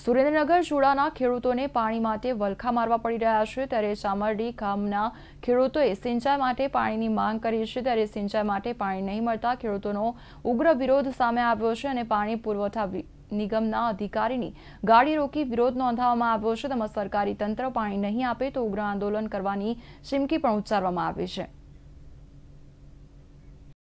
સુરેન્દ્રનગર જોડાના ખેડૂતોને પાણી માટે વલખા મારવા પડી રહ્યા છે ત્યારે ચામરડી ગામના ખેડૂતોએ સિંચાઈ માટે પાણીની માંગ કરી છે ત્યારે સિંચાઈ માટે પાણી નહીં મળતા ખેડૂતોનો ઉગ્ર વિરોધ સામે આવ્યો છે અને પાણી પુરવઠા નિગમના અધિકારીની ગાડી રોકી વિરોધ નોંધાવવામાં આવ્યો છે તેમજ સરકારી તંત્ર પાણી નહીં આપે તો ઉગ્ર આંદોલન કરવાની ચીમકી પણ ઉચ્ચારવામાં આવી છે